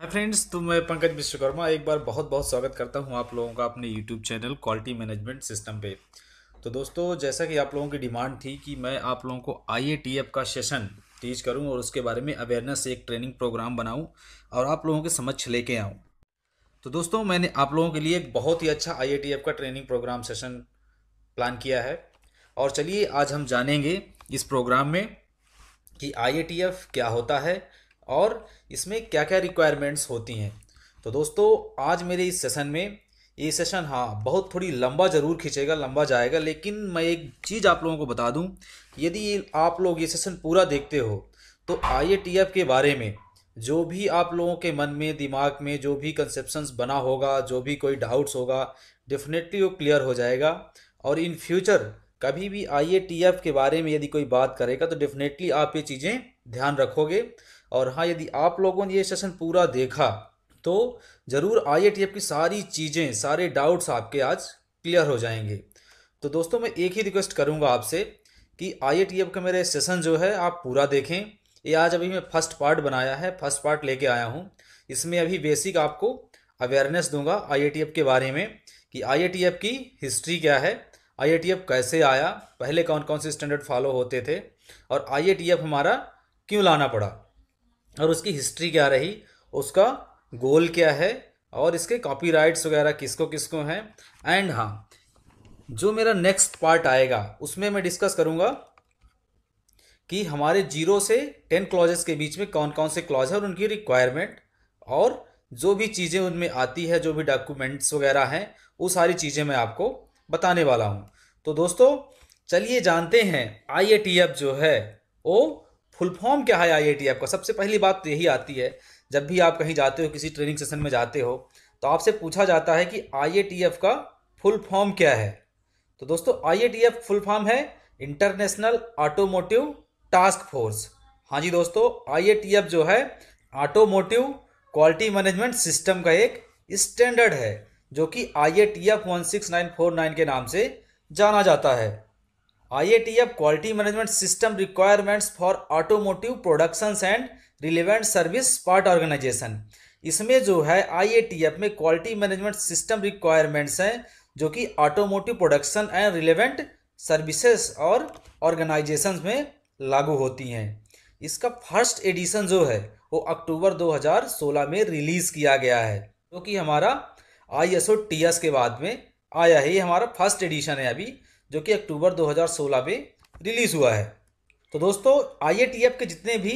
hi friends तो मैं पंकज विश्वकर्मा एक बार बहुत बहुत स्वागत करता हूं आप लोगों का अपने YouTube channel quality management system पे तो दोस्तों जैसा कि आप लोगों की डिमांड थी कि मैं आप लोगों को आई का सेशन टीच करूं और उसके बारे में अवेयरनेस एक ट्रेनिंग प्रोग्राम बनाऊं और आप लोगों के समक्ष लेके आऊँ तो दोस्तों मैंने आप लोगों के लिए एक बहुत ही अच्छा आई का ट्रेनिंग प्रोग्राम सेशन प्लान किया है और चलिए आज हम जानेंगे इस प्रोग्राम में कि आई क्या होता है और इसमें क्या क्या रिक्वायरमेंट्स होती हैं तो दोस्तों आज मेरे इस सेशन में ये सेशन हाँ बहुत थोड़ी लंबा ज़रूर खींचेगा लंबा जाएगा लेकिन मैं एक चीज़ आप लोगों को बता दूं यदि आप लोग ये सेशन पूरा देखते हो तो आई के बारे में जो भी आप लोगों के मन में दिमाग में जो भी कंसेप्शंस बना होगा जो भी कोई डाउट्स होगा डेफिनेटली वो क्लियर हो जाएगा और इन फ्यूचर कभी भी आई के बारे में यदि कोई बात करेगा तो डेफिनेटली आप ये चीज़ें ध्यान रखोगे और हाँ यदि आप लोगों ने ये सेशन पूरा देखा तो ज़रूर आई की सारी चीज़ें सारे डाउट्स आपके आज क्लियर हो जाएंगे तो दोस्तों मैं एक ही रिक्वेस्ट करूँगा आपसे कि आई का मेरे सेशन जो है आप पूरा देखें ये आज अभी मैं फर्स्ट पार्ट बनाया है फर्स्ट पार्ट लेके आया हूँ इसमें अभी बेसिक आपको अवेयरनेस दूंगा आई के बारे में कि आई की हिस्ट्री क्या है आई कैसे आया पहले कौन कौन से स्टैंडर्ड फॉलो होते थे और आई हमारा क्यों लाना पड़ा और उसकी हिस्ट्री क्या रही उसका गोल क्या है और इसके कॉपीराइट्स वगैरह किसको किसको हैं एंड हाँ जो मेरा नेक्स्ट पार्ट आएगा उसमें मैं डिस्कस करूँगा कि हमारे जीरो से टेन क्लॉजेस के बीच में कौन कौन से क्लॉज हैं और उनकी रिक्वायरमेंट और जो भी चीज़ें उनमें आती है जो भी डॉक्यूमेंट्स वगैरह हैं वो सारी चीज़ें मैं आपको बताने वाला हूँ तो दोस्तों चलिए जानते हैं आई जो है वो फुल फॉर्म क्या है आई का सबसे पहली बात तो यही आती है जब भी आप कहीं जाते हो किसी ट्रेनिंग सेशन में जाते हो तो आपसे पूछा जाता है कि आई का फुल फॉर्म क्या है तो दोस्तों आई फुल फॉर्म है इंटरनेशनल ऑटोमोटिव टास्क फोर्स हाँ जी दोस्तों आई जो है ऑटोमोटिव क्वालिटी मैनेजमेंट सिस्टम का एक स्टैंडर्ड है जो कि I A T F one six nine four nine के नाम से जाना जाता है I A T F quality management system requirements for automotive production and relevant service part organisation इसमें जो है आई ए टी एफ में क्वालिटी मैनेजमेंट सिस्टम रिक्वायरमेंट्स हैं जो कि automotive production and relevant services और ऑर्गेनाइजेशन में लागू होती हैं इसका फर्स्ट एडिशन जो है वो अक्टूबर 2016 में रिलीज़ किया गया है जो तो कि हमारा आई एस के बाद में आया है ये हमारा फर्स्ट एडिशन है अभी जो कि अक्टूबर 2016 में रिलीज़ हुआ है तो दोस्तों आई के जितने भी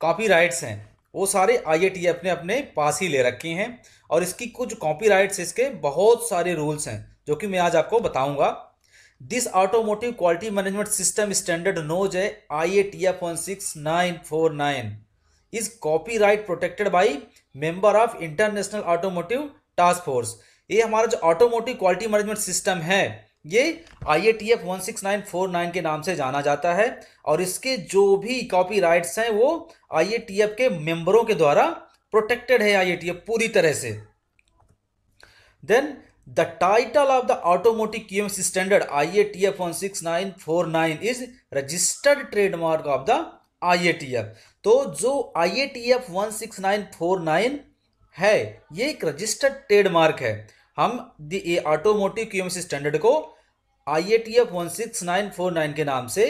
कापी राइट्स हैं वो सारे आई ने अपने पास ही ले रखे हैं और इसकी कुछ कॉपी राइट्स इसके बहुत सारे रूल्स हैं जो कि मैं आज आपको बताऊंगा this automotive quality management system standard knows है I A T F one six nine four nine is copyright protected by member of international automotive task force ये हमारा जो ऑटोमोटिव क्वालिटी मैनेजमेंट सिस्टम है ये I A T F one six nine four nine के नाम से जाना जाता है और इसके जो भी कॉपी राइट्स हैं वो आई ए टी एफ के मेंबरों के द्वारा प्रोटेक्टेड है आई ए टी एफ पूरी तरह से then the title of the automotive Q M standard I A T F one six nine four nine is registered trademark of the I A T F तो जो I A T F one six nine four nine है ये एक registered trademark है हम दी automotive QMC standard को I A T F one six nine four nine के नाम से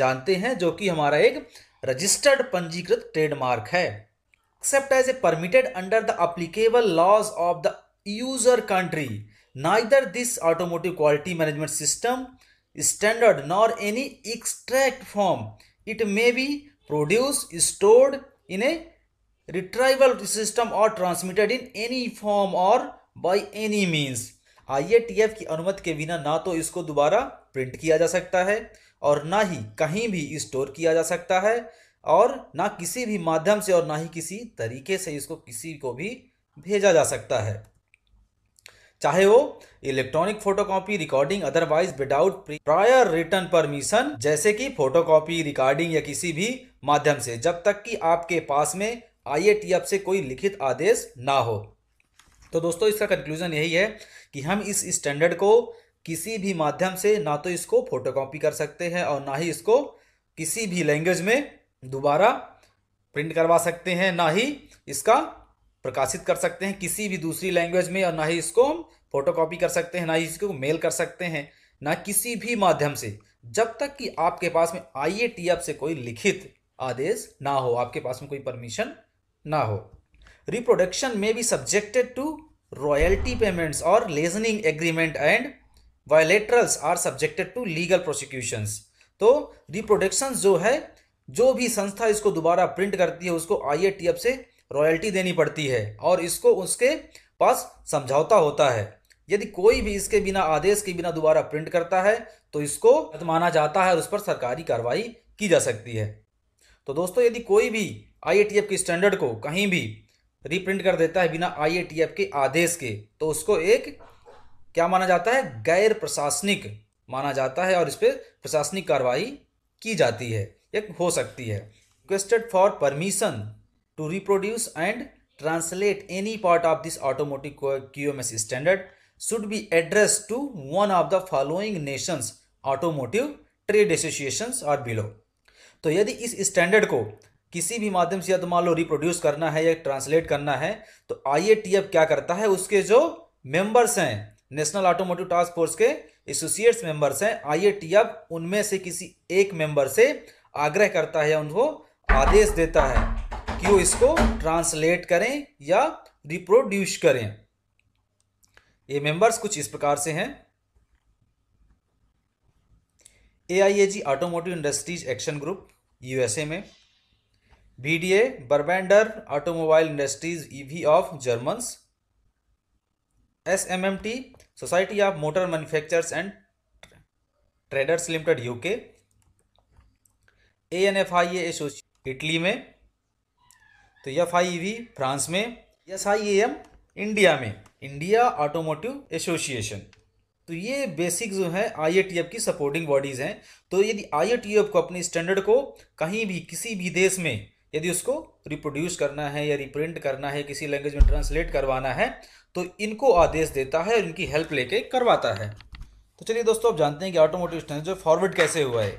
जानते हैं जो कि हमारा एक रजिस्टर्ड पंजीकृत ट्रेडमार्क है except as a permitted under the applicable laws of the user country neither this automotive quality management system standard nor any extract form it may be produce stored in a retrieval system or transmitted in any form or by any means F की अनुमति के बिना ना तो इसको दोबारा print किया जा सकता है और ना ही कहीं भी स्टोर किया जा सकता है और ना किसी भी माध्यम से और ना ही किसी तरीके से इसको किसी को भी भेजा जा सकता है चाहे वो electronic photocopy recording otherwise without prior return permission जैसे कि फोटोकॉपी रिकॉर्डिंग या किसी भी माध्यम से जब तक कि आपके पास में आई से कोई लिखित आदेश ना हो तो दोस्तों इसका कंक्लूजन यही है कि हम इस स्टैंडर्ड को किसी भी माध्यम से ना तो इसको फोटोकॉपी कर सकते हैं और ना ही इसको किसी भी लैंग्वेज में दोबारा प्रिंट करवा सकते हैं ना ही इसका प्रकाशित कर सकते हैं किसी भी दूसरी लैंग्वेज में और ना ही इसको हम फोटोकॉपी कर सकते हैं ना ही इसको मेल कर सकते हैं ना किसी भी माध्यम से जब तक कि आपके पास में आई ए टी एफ से कोई लिखित आदेश ना हो आपके पास में कोई परमिशन ना हो रिप्रोडक्शन में भी subjected to royalty payments or licensing agreement and violators are subjected to legal prosecutions तो रिप्रोडक्शन जो है जो भी संस्था इसको दोबारा प्रिंट करती है उसको आई से रॉयल्टी देनी पड़ती है और इसको उसके पास समझौता होता है यदि कोई भी इसके बिना आदेश के बिना दोबारा प्रिंट करता है तो इसको माना जाता है और उस पर सरकारी कार्रवाई की जा सकती है तो दोस्तों यदि कोई भी आई के स्टैंडर्ड को कहीं भी रिप्रिंट कर देता है बिना आई के आदेश के तो उसको एक क्या माना जाता है गैर प्रशासनिक माना जाता है और इस पर प्रशासनिक कार्रवाई की जाती है एक हो सकती है requested for permission to reproduce and translate any part of this automotive QMS standard should be address to one of the following nations automotive trade associations or below तो यदि इस स्टैंडर्ड को किसी भी माध्यम से या तो मान लो रिप्रोड्यूस करना है या ट्रांसलेट करना है तो आई क्या करता है उसके जो मेंबर्स हैं नेशनल ऑटोमोटिव टास्क फोर्स के एसोसिएट्स मेंबर्स हैं आई उनमें से किसी एक मेंबर से आग्रह करता है या उनको आदेश देता है कि वो इसको ट्रांसलेट करें या रिप्रोड्यूस करें ये मेंबर्स कुछ इस प्रकार से हैं A I A G automotive industries action group USA में बीडीए बर्बेंडर automobile industries EV of Germans SMMT society of motor manufacturers and traders limited UK ANFIA N F I Italy में तो एफ आई वी फ्रांस में S I M India में India automotive association तो ये basic जो है आई की supporting bodies हैं तो यदि आई को अपने स्टैंडर्ड को कहीं भी किसी भी देश में यदि उसको रिप्रोड्यूस करना है या रिप्रिंट करना है किसी लैंग्वेज में ट्रांसलेट करवाना है तो इनको आदेश देता है और इनकी हेल्प लेके करवाता है तो चलिए दोस्तों आप जानते हैं कि ऑटोमोटिव स्टैंडर्ड फॉरवर्ड कैसे हुआ है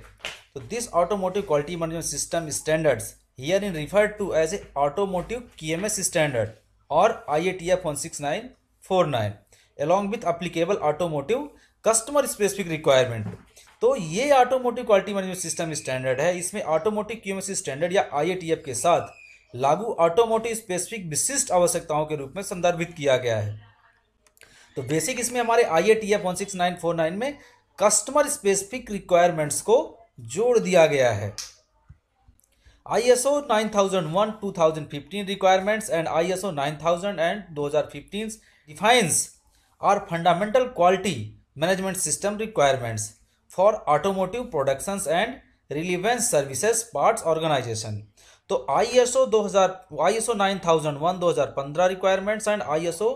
तो this automotive quality management system standards here in referred to as a automotive Q M S standard or I A T F one six nine four nine along with applicable automotive customer specific requirement तो ये automotive quality management system standard है इसमें automotive QMC standard या आई के साथ लागू automotive specific विशिष्ट आवश्यकताओं के रूप में संदर्भित किया गया है तो बेसिक इसमें हमारे I A T F nine four nine में कस्टमर स्पेसिफिक रिक्वायरमेंट्स को जोड़ दिया गया है I S O nine thousand one two thousand fifteen requirements and I S O nine thousand and दो हज़ार defines fundamental quality management system requirements for automotive production and relevance services part organisation तो I S O दो हजार I S O nine thousand one दो हजार पंद्रह requirements and I S O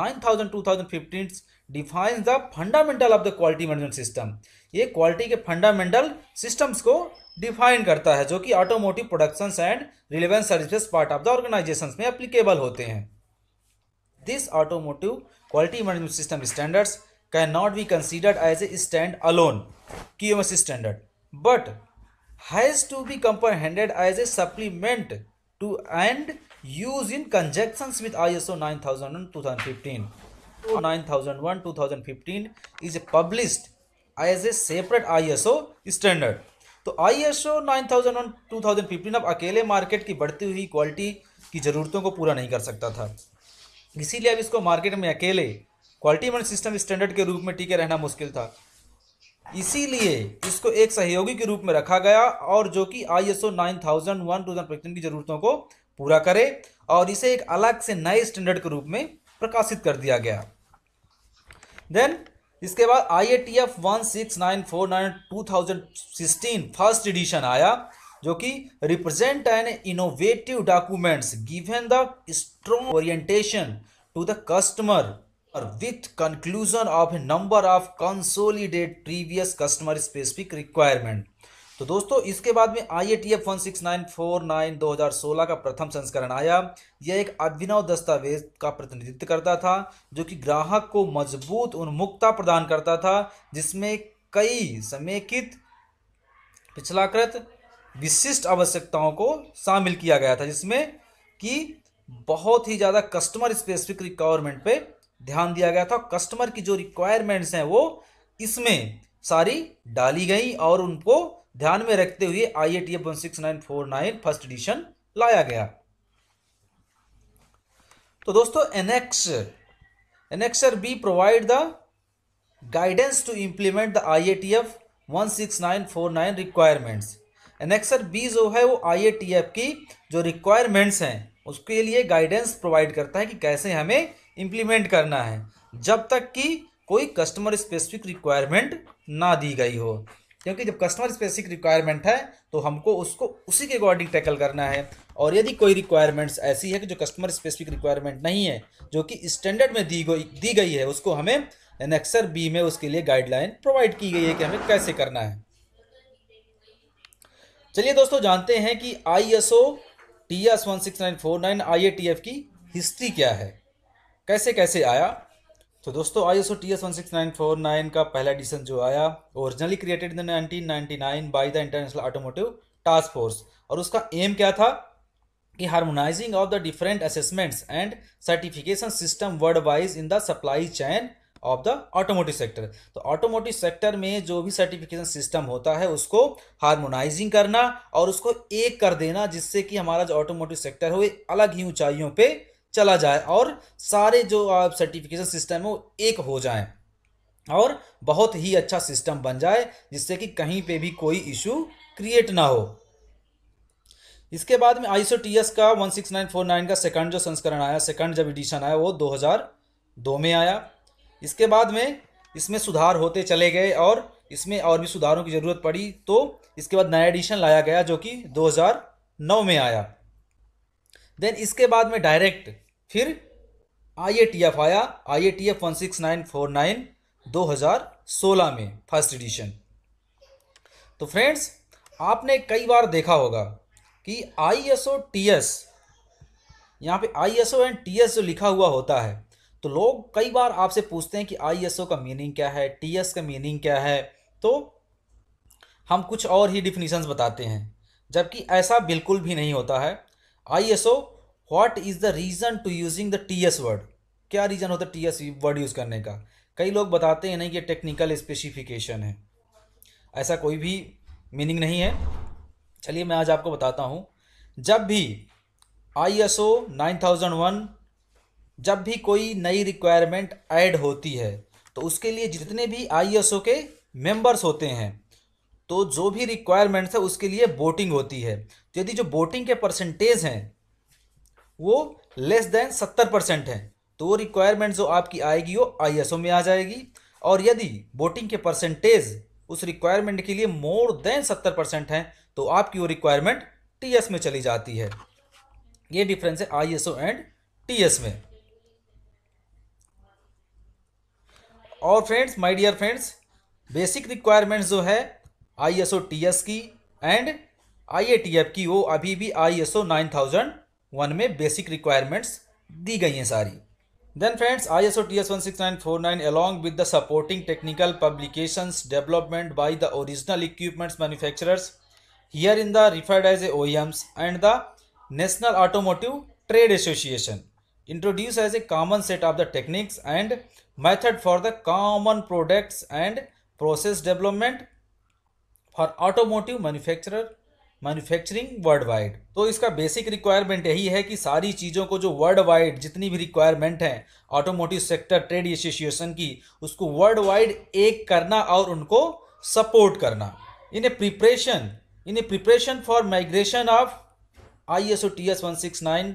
nine thousand two thousand fifteen define the fundamental of the quality management system ये quality के fundamental systems को define करता है जो कि automotive production and relevance services part of the organisation में applicable होते हैं this automotive quality management system standards can not be considered as a stand alone Q M S standard but has to be comprehended as a supplement to and use in conjunction with I S O nine thousand one two thousand fifteen a published as a separate I S O standard तो two thousand fifteen अब अकेले market की बढ़ती हुई quality की ज़रूरतों को पूरा नहीं कर सकता था इसीलिए अब इसको मार्केट में अकेले क्वालिटी मैनेज सिस्टम स्टैंडर्ड के रूप में टीके रहना मुश्किल था इसीलिए इसको एक सहयोगी के रूप में रखा गया और जो कि आई एस ओ नाइन की जरूरतों को पूरा करे और इसे एक अलग से नए स्टैंडर्ड के रूप में प्रकाशित कर दिया गया देन इसके बाद I A T F one six nine four nine two thousand sixteen first edition आया जो कि represent an innovative documents given the strong orientation to the customer with conclusion of number of consolidate previous customer specific requirement तो दोस्तों इसके बाद में I A T F one six nine four nine दो हज़ार सोलह का प्रथम संस्करण आया यह एक अभिनव दस्तावेज का प्रतिनिधित्व करता था जो कि ग्राहक को मजबूत उन्मुक्ता प्रदान करता था जिसमें कई समेकित पिछलाकृत विशिष्ट आवश्यकताओं को शामिल किया गया था जिसमें कि बहुत ही ज़्यादा कस्टमर स्पेसिफिक रिक्वायरमेंट पे ध्यान दिया गया था कस्टमर की जो रिक्वायरमेंट्स हैं वो इसमें सारी डाली गई और उनको ध्यान में रखते हुए I A T F one six nine four nine first edition लाया गया तो दोस्तों annex annexure B provide the guidance to implement the I A T F one six nine four nine requirements annexure B जो है वो आई A T F की जो requirements हैं उसके लिए गाइडेंस प्रोवाइड करता है कि कैसे हमें इम्प्लीमेंट करना है जब तक कि कोई कस्टमर स्पेसिफिक रिक्वायरमेंट ना दी गई हो क्योंकि जब कस्टमर स्पेसिफिक रिक्वायरमेंट है तो हमको उसको उसी के अकॉर्डिंग टैकल करना है और यदि कोई रिक्वायरमेंट्स ऐसी है कि जो कस्टमर स्पेसिफिक रिक्वायरमेंट नहीं है जो कि स्टैंडर्ड में दी गई दी गई है उसको हमें एनेक्सर बी में उसके लिए गाइडलाइन प्रोवाइड की गई है कि हमें कैसे करना है चलिए दोस्तों जानते हैं कि I S O T S one six nine four nine I A T F की हिस्ट्री क्या है कैसे कैसे आया तो दोस्तों I S T S one six nine four nine का पहला एडिशन जो आया originally created in nineteen ninety nine by the international automotive task force और उसका एम क्या था कि harmonising of the different assessments and certification system world wise in the supply chain of the automotive sector तो automotive sector में जो भी certification system होता है उसको हार्मोनाइजिंग करना और उसको एक कर देना जिससे कि हमारा जो ऑटोमोटिव सेक्टर हो अलग ही ऊंचाइयों पर चला जाए और सारे जो सर्टिफिकेशन सिस्टम है वो एक हो जाए और बहुत ही अच्छा सिस्टम बन जाए जिससे कि कहीं पे भी कोई इशू क्रिएट ना हो इसके बाद में आईसो टी एस का 16949 का सेकंड जो संस्करण आया सेकंड जब एडिशन आया वो 2002 में आया इसके बाद में इसमें सुधार होते चले गए और इसमें और भी सुधारों की ज़रूरत पड़ी तो इसके बाद नया एडिशन लाया गया जो कि 2009 में आया देन इसके बाद में डायरेक्ट फिर आई ए टी एफ आया I A T F one six nine four nine दो हज़ार सोलह में फर्स्ट एडिशन तो फ्रेंड्स आपने कई बार देखा होगा कि I S O T S यहाँ पे I S O and T S जो लिखा हुआ होता है तो लोग कई बार आपसे पूछते हैं कि आई एस ओ का मीनिंग क्या है टी एस का मीनिंग क्या है तो हम कुछ और ही डिफिनीशन बताते हैं जबकि ऐसा बिल्कुल भी नहीं होता है I S O what is the reason to using the T S word क्या रीज़न होता है टी एस वर्ड यूज़ करने का कई लोग बताते हैं नहीं कि टेक्निकल स्पेसिफिकेशन है ऐसा कोई भी मीनिंग नहीं है चलिए मैं आज आपको बताता हूँ जब भी I S O nine thousand one जब भी कोई नई रिक्वायरमेंट ऐड होती है तो उसके लिए जितने भी आई एस ओ के मेंबर्स होते हैं तो जो भी रिक्वायरमेंट्स है उसके लिए वोटिंग होती है तो यदि जो वोटिंग के परसेंटेज हैं वो लेस देन सत्तर परसेंट है तो वो रिक्वायरमेंट जो आपकी आएगी वो आई में आ जाएगी और यदि वोटिंग के परसेंटेज उस रिक्वायरमेंट के लिए मोर देन सत्तर परसेंट है तो आपकी वो रिक्वायरमेंट टी में चली जाती है ये डिफरेंस है आई एंड टी में और friends my dear friends basic requirement जो है आई एस की एंड आई की वो अभी भी I S O nine thousand one में बेसिक रिक्वायरमेंट्स दी गई हैं सारी then friends I S O T S one six nine four nine along with the supporting technical publication development by the original equipments manufacturers here in the referred as a OEMs and the national automotive trade association introduce as a common set of the techniques and method for the common products and process development for automotive manufacturer manufacturing worldwide तो इसका basic requirement यही है कि सारी चीज़ों को जो world wide जितनी भी रिक्वायरमेंट हैं ऑटोमोटिव सेक्टर ट्रेड एसोसिएशन की उसको वर्ल्ड वाइड एक करना और उनको सपोर्ट करना in a preparation in a preparation for migration of I S O T S one six nine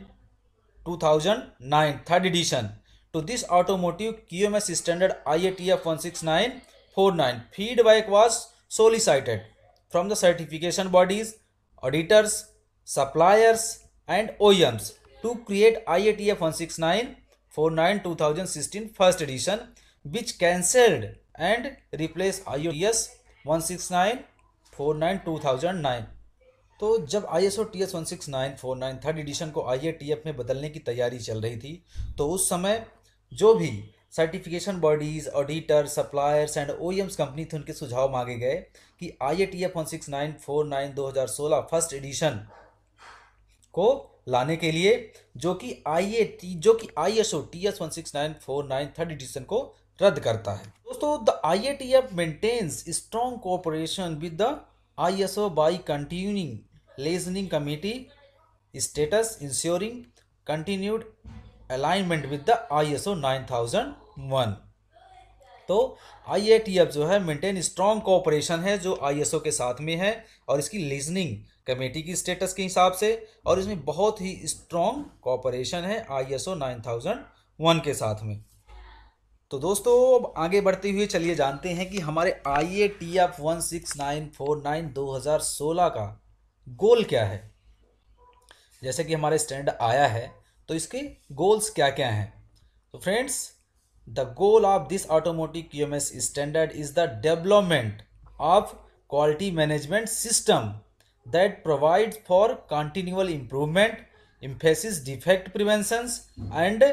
two thousand nine third edition to this automotive Q M S standard I A T F one six nine four nine feedback was solicited from the certification bodies auditors suppliers and OEMs to create I A T F one six nine nine four two thousand sixteen first edition which cancelled and replace I S one six nine nine four two thousand nine तो जब I S S O T one six nine four nine third edition को I A T F में बदलने की तैयारी चल रही थी तो उस समय जो भी certification bodies auditor suppliers and O company थे उनके सुझाव मांगे गए कि I A T F one six nine four nine दो हज़ार सोलह फर्स्ट एडिशन को लाने के लिए जो कि आई ए टी जो कि I S O T S one six nine four nine third edition को रद्द करता है दोस्तों the I A T F maintains strong cooperation with the I S O by continuing insuring continued alignment with the I S O nine thousand one तो I जो है maintain strong cooperation है जो आई के साथ में है और इसकी लीजनिंग कमेटी की स्टेटस के हिसाब से और इसमें बहुत ही स्ट्रॉन्ग कोऑपरेशन है थाउजेंड वन के साथ में तो दोस्तों अब आगे बढ़ते हुए चलिए जानते हैं कि हमारे I A T F one six nine four nine दो हज़ार सोलह का गोल क्या है जैसे कि हमारे स्टैंड आया है तो इसके गोल्स क्या क्या हैं तो friends the goal of this automotive Q M S standard is the development of quality management system that provide for continual improvement emphasis defect prevention and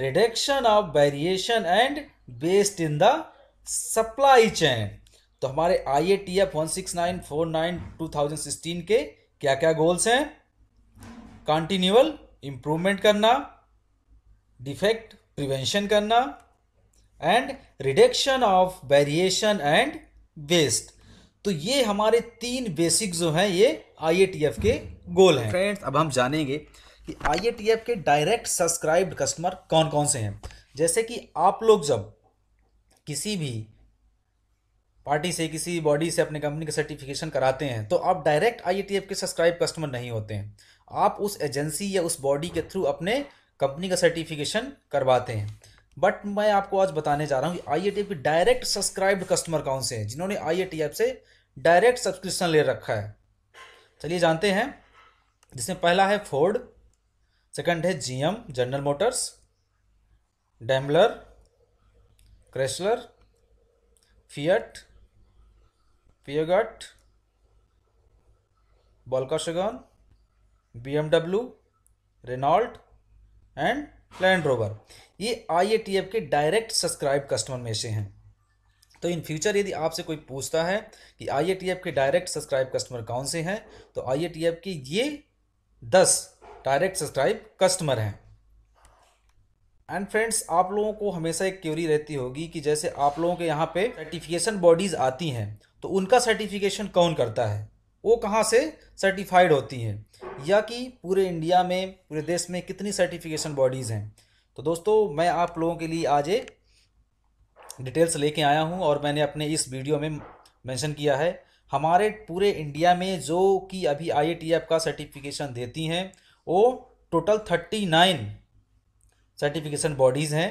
reduction of variation and based in the supply chain तो हमारे I A T F one six nine four nine two thousand sixteen के क्या क्या goals हैं continual improvement करना defect prevention करना and reduction of variation and waste तो ये हमारे तीन बेसिक जो हैं ये आईएटीएफ के गोल हैं फ्रेंड्स अब हम जानेंगे कि आईएटीएफ के डायरेक्ट सब्सक्राइब्ड कस्टमर कौन कौन से हैं जैसे कि आप लोग जब किसी भी पार्टी से किसी बॉडी से अपने कंपनी का सर्टिफिकेशन कराते हैं तो आप डायरेक्ट आईएटीएफ के सब्सक्राइब कस्टमर नहीं होते हैं आप उस एजेंसी या उस बॉडी के थ्रू अपने कंपनी का सर्टिफिकेशन करवाते हैं बट मैं आपको आज बताने जा रहा हूँ आई आई की डायरेक्ट सब्सक्राइब्ड कस्टमर कौन से हैं जिन्होंने आई ए ऐप से डायरेक्ट सब्सक्रिप्शन ले रखा है चलिए जानते हैं जिसमें पहला है फोर्ड सेकंड है GM General Motors Daimler Chrysler Fiat Peugeot Volkswagen B M W Renault and Land Rover ये आई के डायरेक्ट सब्सक्राइब कस्टमर में से हैं तो इन फ्यूचर यदि आपसे कोई पूछता है कि आई के डायरेक्ट सब्सक्राइब कस्टमर कौन से हैं तो आई के ये दस डायरेक्ट सब्सक्राइब कस्टमर हैं एंड फ्रेंड्स आप लोगों को हमेशा एक क्यूरी रहती होगी कि जैसे आप लोगों के यहाँ पे सर्टिफिकेशन बॉडीज़ आती हैं तो उनका सर्टिफिकेशन कौन करता है वो कहाँ से सर्टिफाइड होती हैं या कि पूरे इंडिया में पूरे देश में कितनी सर्टिफिकेशन बॉडीज़ हैं तो दोस्तों मैं आप लोगों के लिए आज ये डिटेल्स लेके आया हूँ और मैंने अपने इस वीडियो में मेंशन किया है हमारे पूरे इंडिया में जो कि अभी आई का सर्टिफिकेशन देती हैं वो total thirty nine certification bodies हैं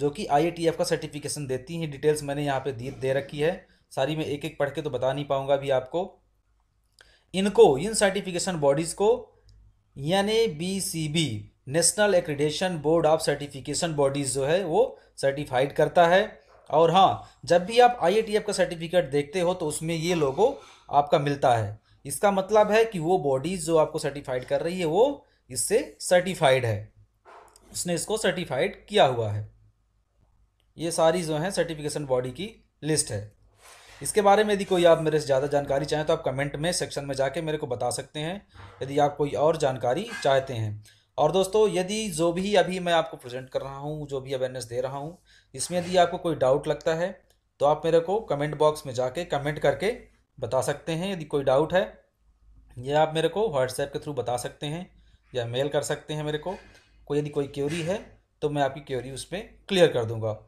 जो कि आई का सर्टिफिकेशन देती हैं डिटेल्स मैंने यहाँ पे दी दे रखी है सारी मैं एक एक पढ़ के तो बता नहीं पाऊँगा अभी आपको इनको इन सर्टिफिकेशन बॉडीज़ को यानी B national accreditation board of certification bodies जो है वो सर्टिफाइड करता है और हाँ जब भी आप आई का सर्टिफिकेट देखते हो तो उसमें ये लोगो आपका मिलता है इसका मतलब है कि वो बॉडीज़ जो आपको सर्टिफाइड कर रही है वो इससे सर्टिफाइड है उसने इसको सर्टिफाइड किया हुआ है ये सारी जो है सर्टिफिकेशन बॉडी की लिस्ट है इसके बारे में यदि कोई आप मेरे से ज़्यादा जानकारी चाहें तो आप कमेंट में सेक्शन में जाके मेरे को बता सकते हैं यदि आप कोई और जानकारी चाहते हैं और दोस्तों यदि जो भी अभी मैं आपको प्रेजेंट कर रहा हूँ जो भी अवेयरनेस दे रहा हूँ इसमें यदि आपको कोई डाउट लगता है तो आप मेरे को कमेंट बॉक्स में जाके कमेंट करके बता सकते हैं यदि कोई डाउट है या आप मेरे को व्हाट्सएप के थ्रू बता सकते हैं या मेल कर सकते हैं मेरे को कोई यदि कोई क्योरी है तो मैं आपकी क्योरी उसमें क्लियर कर दूंगा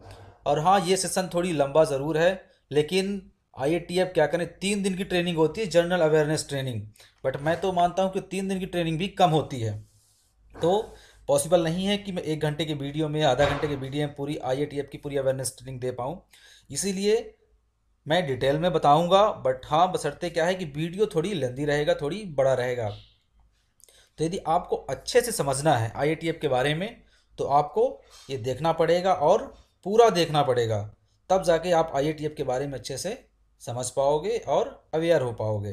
और हाँ ये सेशन थोड़ी लंबा ज़रूर है लेकिन आई क्या करें तीन दिन की ट्रेनिंग होती है जनरल अवेयरनेस ट्रेनिंग बट मैं तो मानता हूँ कि तीन दिन की ट्रेनिंग भी कम होती है तो पॉसिबल नहीं है कि मैं एक घंटे के वीडियो में आधा घंटे के वीडियो में पूरी आई की पूरी अवेयरनेस ट्रेनिंग दे पाऊँ इसीलिए मैं डिटेल में बताऊँगा बट हाँ बसरते क्या है कि वीडियो थोड़ी लेंदी रहेगा थोड़ी बड़ा रहेगा तो यदि आपको अच्छे से समझना है आई के बारे में तो आपको ये देखना पड़ेगा और पूरा देखना पड़ेगा तब जाके आप आई के बारे में अच्छे से समझ पाओगे और अवेयर हो पाओगे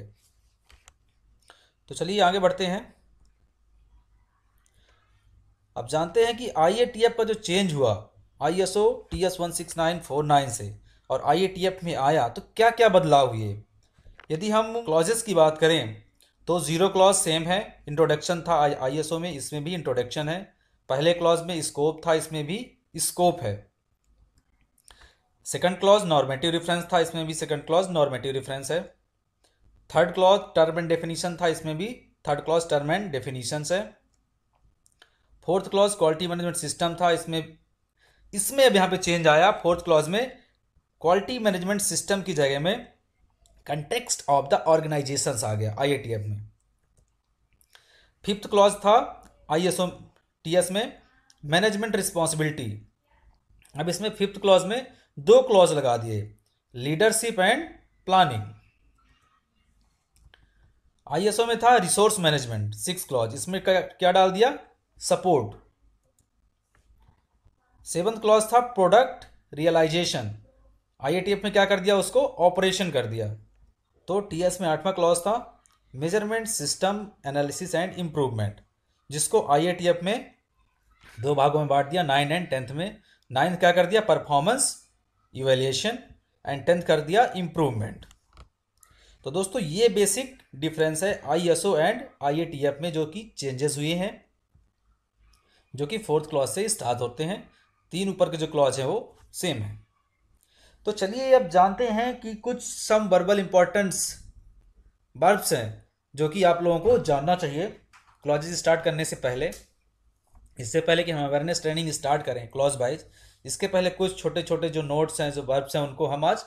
तो चलिए आगे बढ़ते हैं अब जानते हैं कि आई ए टी एफ का जो चेंज हुआ I S O T S one six nine four nine से और आई ए टी एफ में आया तो क्या क्या बदलाव हुए यदि हम क्लॉजेस की बात करें तो ज़ीरो क्लॉज सेम है इंट्रोडक्शन था आई एस ओ में इसमें भी इंट्रोडक्शन है पहले क्लॉज में स्कोप था इसमें भी स्कोप है सेकंड क्लॉज नॉर्मेटिव रेफरेंस था इसमें भी सेकंड क्लॉज नॉर्मेटिव रेफरेंस है third clause term and definition था इसमें भी third clause term and definition है fourth clause quality management system था इसमें इसमें अब यहाँ पे चेंज आया फोर्थ क्लॉज में क्वालिटी मैनेजमेंट सिस्टम की जगह में कंटेक्सट ऑफ द ऑर्गेनाइजेशन आ गया आई में फिफ्थ क्लॉज था आई एस में मैनेजमेंट रिस्पॉन्सिबिलिटी अब इसमें फिफ्थ क्लॉज में दो क्लॉज लगा दिए लीडरशिप एंड प्लानिंग आईएसओ में था रिसोर्स मैनेजमेंट सिक्स क्लॉज इसमें क्या डाल दिया सपोर्ट सेवन क्लॉज था प्रोडक्ट रियलाइजेशन आईएटीएफ में क्या कर दिया उसको ऑपरेशन कर दिया तो टीएस में आठवां क्लॉज था measurement system analysis and improvement जिसको आईएटीएफ में दो भागों में बांट दिया नाइन एंड टेंथ में नाइन्थ क्या कर दिया परफॉर्मेंस इवेल्यूशन एंड टेंथ कर दिया इम्प्रूवमेंट तो दोस्तों ये बेसिक डिफरेंस है आईएसओ एंड आईएटीएफ में जो कि चेंजेस हुए हैं जो कि फोर्थ क्लॉज से स्टार्ट होते हैं तीन ऊपर के जो क्लॉज है वो सेम है तो चलिए अब जानते हैं कि कुछ सम वर्बल इम्पोर्टेंस वर्ब्स हैं जो कि आप लोगों को जानना चाहिए क्लॉजेज स्टार्ट करने से पहले इससे पहले कि हम अवेयरनेस ट्रेनिंग स्टार्ट करें क्लॉज वाइज इसके पहले कुछ छोटे छोटे जो नोट्स हैं जो वर्ब्स हैं उनको हम आज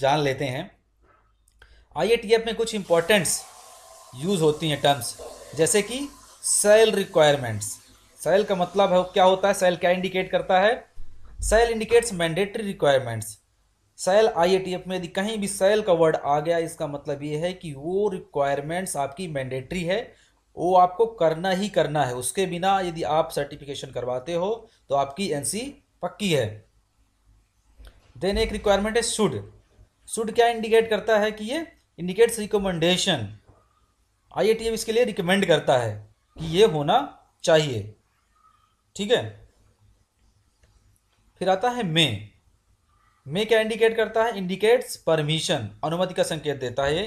जान लेते हैं आई में कुछ इंपॉर्टेंट्स यूज़ होती हैं टर्म्स जैसे कि सेल रिक्वायरमेंट्स सेल का मतलब है क्या होता है सेल क्या इंडिकेट करता है shall indicates mandatory requirements shall आई में यदि कहीं भी सेल का वर्ड आ गया इसका मतलब ये है कि वो रिक्वायरमेंट्स आपकी मैंडेटरी है वो आपको करना ही करना है उसके बिना यदि आप सर्टिफिकेशन करवाते हो तो आपकी एन पक्की है देन एक रिक्वायरमेंट है शुड शुड क्या इंडिकेट करता है कि ये इंडिकेट्स रिकमेंडेशन आई इसके लिए रिकमेंड करता है कि ये होना चाहिए ठीक है फिर आता है मे मे क्या इंडिकेट करता है इंडिकेट्स परमिशन अनुमति का संकेत देता है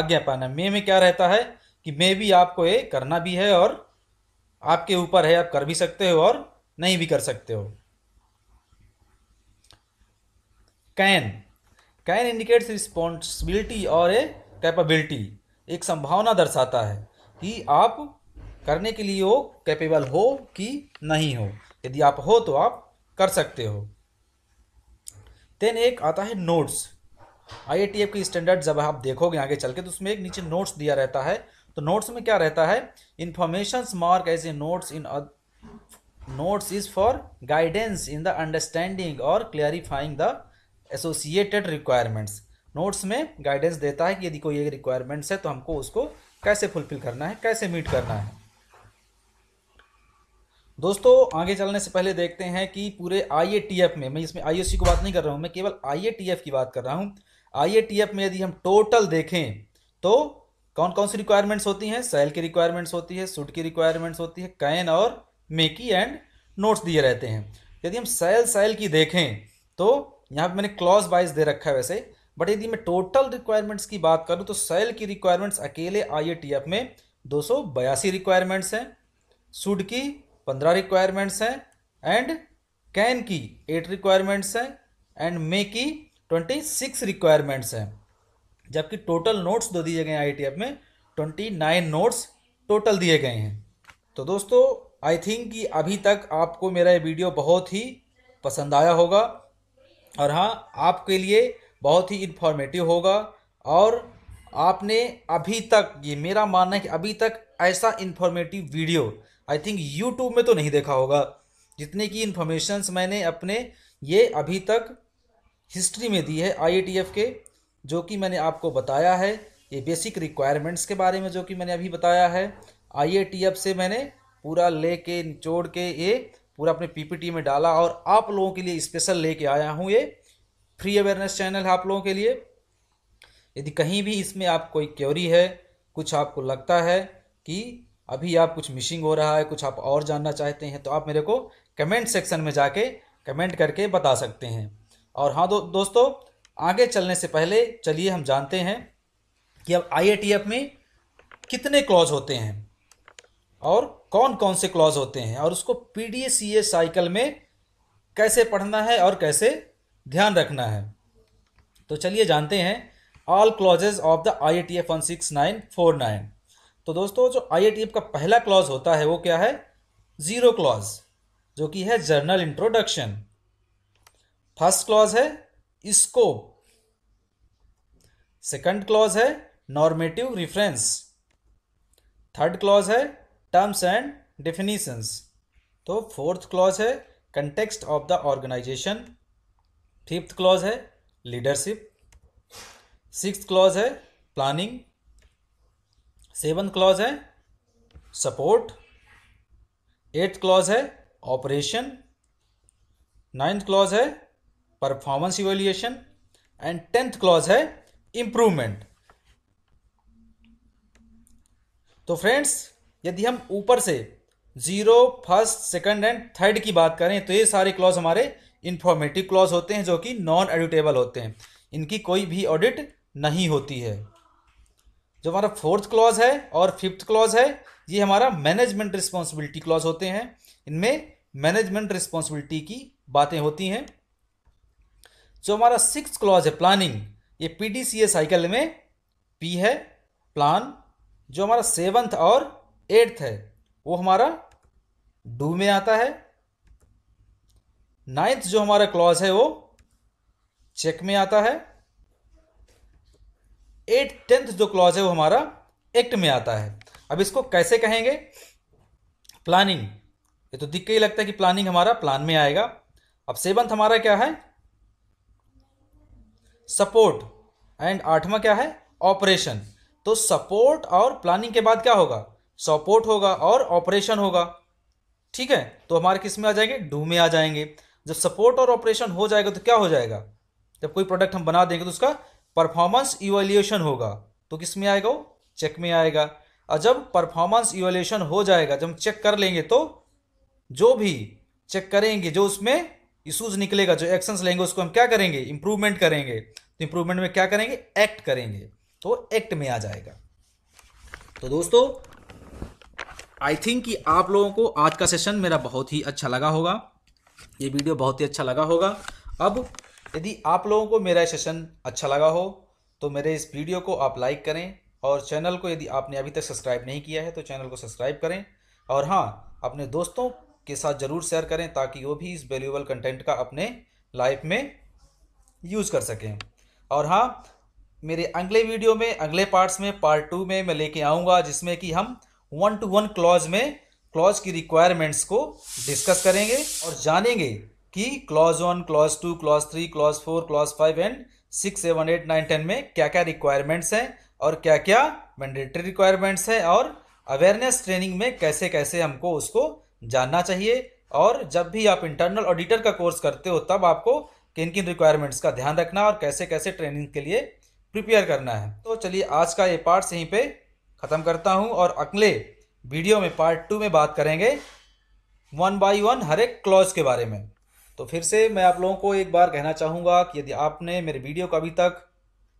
आज्ञा पाना मे में क्या रहता है कि मे भी आपको ये करना भी है और आपके ऊपर है आप कर भी सकते हो और नहीं भी कर सकते हो कैन कैन इंडिकेट्स रिस्पॉन्सिबिलिटी और ए कैपेबिलिटी एक संभावना दर्शाता है कि आप करने के लिए वो कैपेबल हो कि नहीं हो यदि आप हो तो आप कर सकते हो देन एक आता है नोट्स आई के स्टैंडर्ड जब आप देखोगे आगे चल के तो उसमें एक नीचे नोट्स दिया रहता है तो नोट्स में क्या रहता है information mark as a notes in notes is for guidance in the understanding और clarifying the associated requirements notes में गाइडेंस देता है कि यदि कोई ये रिक्वायरमेंट्स है तो हमको उसको कैसे फुलफिल करना है कैसे मीट करना है दोस्तों आगे चलने से पहले देखते हैं कि पूरे आई में मैं इसमें आई को बात नहीं कर रहा हूँ मैं केवल आई की बात कर रहा हूँ आईएटीएफ में यदि हम टोटल देखें तो कौन कौन सी रिक्वायरमेंट्स होती हैं सेल की रिक्वायरमेंट्स होती है सुट की रिक्वायरमेंट्स होती है कैन और मेकी एंड नोट्स दिए रहते हैं यदि हम सेल सेल की देखें तो यहाँ पे मैंने क्लॉज वाइज दे रखा है वैसे बट यदि मैं टोटल रिक्वायरमेंट्स की बात करूँ तो सेल की रिक्वायरमेंट्स अकेले आई में दो रिक्वायरमेंट्स हैं सुड की पंद्रह रिक्वायरमेंट्स हैं एंड कैन की एट रिक्वायरमेंट्स हैं एंड मे की ट्वेंटी सिक्स रिक्वायरमेंट्स हैं जबकि टोटल नोट्स दो दिए गए हैं आई में ट्वेंटी नाइन नोट्स टोटल दिए गए हैं तो दोस्तों आई थिंक कि अभी तक आपको मेरा ये वीडियो बहुत ही पसंद आया होगा और हाँ आपके लिए बहुत ही इन्फॉर्मेटिव होगा और आपने अभी तक ये मेरा मानना है कि अभी तक ऐसा informative video I think YouTube में तो नहीं देखा होगा जितने की इन्फॉर्मेशंस मैंने अपने ये अभी तक हिस्ट्री में दी है आई के जो कि मैंने आपको बताया है ये बेसिक रिक्वायरमेंट्स के बारे में जो कि मैंने अभी बताया है आई से मैंने पूरा ले के निचोड़ के ये पूरा अपने पीपीटी में डाला और आप लोगों के लिए स्पेशल लेके आया हूँ ये फ्री अवेयरनेस चैनल है आप लोगों के लिए यदि कहीं भी इसमें आप कोई क्योरी है कुछ आपको लगता है कि अभी आप कुछ मिसिंग हो रहा है कुछ आप और जानना चाहते हैं तो आप मेरे को कमेंट सेक्शन में जाके कमेंट करके बता सकते हैं और हाँ दो, दोस्तों आगे चलने से पहले चलिए हम जानते हैं कि अब आई में कितने क्लॉज होते हैं और कौन कौन से क्लॉज होते हैं और उसको P D C A cycle में कैसे पढ़ना है और कैसे ध्यान रखना है तो चलिए जानते हैं all clauses of the I A T F one six nine four nine तो दोस्तों जो आई ए टी एफ का पहला क्लॉज होता है वो क्या है ज़ीरो क्लॉज जो कि है जर्नल इंट्रोडक्शन फर्स्ट क्लॉज है स्कोप सेकंड क्लॉज है नॉर्मेटिव रिफरेंस थर्ड क्लॉज है टर्म्स एंड डिफिनीशंस तो फोर्थ क्लॉज है context of the organisation fifth clause है लीडरशिप सिक्स क्लॉज है प्लानिंग सेवन क्लॉज है सपोर्ट एट्थ क्लॉज है operation ninth clause है performance evaluation and tenth clause है improvement तो फ्रेंड्स यदि हम ऊपर से zero first second and third की बात करें तो ये सारे क्लॉज हमारे इन्फॉर्मेटिव क्लॉज होते हैं जो कि नॉन एडिटेबल होते हैं इनकी कोई भी ऑडिट नहीं होती है जो हमारा फोर्थ क्लॉज है और फिफ्थ क्लॉज है ये हमारा मैनेजमेंट रिस्पॉन्सिबिलिटी क्लॉज होते हैं इनमें मैनेजमेंट रिस्पॉन्सिबिलिटी की बातें होती हैं जो हमारा सिक्स क्लॉज है प्लानिंग ये P D C A cycle में पी है प्लान जो हमारा सेवन्थ और एट्थ है वो हमारा डू में आता है नाइन्थ जो हमारा क्लॉज है वो चेक में आता है एट टेंथ जो क्लॉज है वो हमारा एक्ट में आता है अब इसको कैसे कहेंगे प्लानिंग ये तो दिख के ही लगता है कि प्लानिंग हमारा प्लान में आएगा अब सेवंथ हमारा क्या है सपोर्ट एंड आठवां क्या है ऑपरेशन तो सपोर्ट और प्लानिंग के बाद क्या होगा सपोर्ट होगा और ऑपरेशन होगा ठीक है तो हमारे किस में आ जाएंगे डू में आ जाएंगे जब सपोर्ट और ऑपरेशन हो जाएगा तो क्या हो जाएगा जब कोई प्रोडक्ट हम बना देंगे तो उसका परफॉर्मेंस इवेल्यूएशन होगा तो किस में आएगा वो चेक में आएगा और जब परफॉर्मेंस इवेल्यूएशन हो जाएगा जब हम चेक कर लेंगे तो जो भी चेक करेंगे जो उसमें इशूज निकलेगा जो एक्शंस लेंगे उसको हम क्या करेंगे इंप्रूवमेंट करेंगे तो इंप्रूवमेंट में क्या करेंगे एक्ट करेंगे तो एक्ट में आ जाएगा तो दोस्तों आई थिंक कि आप लोगों को आज का सेशन मेरा बहुत ही अच्छा लगा होगा ये वीडियो बहुत ही अच्छा लगा होगा अब यदि आप लोगों को मेरा सेशन अच्छा लगा हो तो मेरे इस वीडियो को आप लाइक करें और चैनल को यदि आपने अभी तक सब्सक्राइब नहीं किया है तो चैनल को सब्सक्राइब करें और हाँ अपने दोस्तों के साथ ज़रूर शेयर करें ताकि वो भी इस वैल्यूबल कंटेंट का अपने लाइफ में यूज़ कर सकें और हाँ मेरे अगले वीडियो में अगले पार्ट्स में पार्ट टू में मैं लेके आऊँगा जिसमें कि हम वन टू वन क्लॉज में क्लॉज की रिक्वायरमेंट्स को डिस्कस करेंगे और जानेंगे कि clause one clause two clause three clause four clause five and six seven eight nine ten में क्या क्या रिक्वायरमेंट्स हैं और क्या क्या मैंडेटरी रिक्वायरमेंट्स हैं और अवेयरनेस ट्रेनिंग में कैसे कैसे हमको उसको जानना चाहिए और जब भी आप इंटरनल ऑडिटर का कोर्स करते हो तब आपको किन किन रिक्वायरमेंट्स का ध्यान रखना और कैसे कैसे ट्रेनिंग के लिए प्रिपेयर करना है तो चलिए आज का ये पार्ट यहीं पे ख़त्म करता हूँ और अगले वीडियो में पार्ट टू में बात करेंगे वन बाय वन हर एक क्लॉज के बारे में तो फिर से मैं आप लोगों को एक बार कहना चाहूँगा कि यदि आपने मेरे वीडियो को अभी तक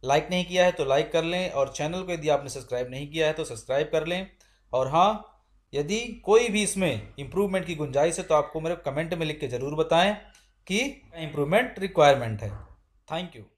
लाइक नहीं किया है तो लाइक कर लें और चैनल को यदि आपने सब्सक्राइब नहीं किया है तो सब्सक्राइब कर लें और हाँ यदि कोई भी इसमें इम्प्रूवमेंट की गुंजाइश है तो आपको मेरे कमेंट में लिख के ज़रूर बताएं कि इम्प्रूवमेंट रिक्वायरमेंट है थैंक यू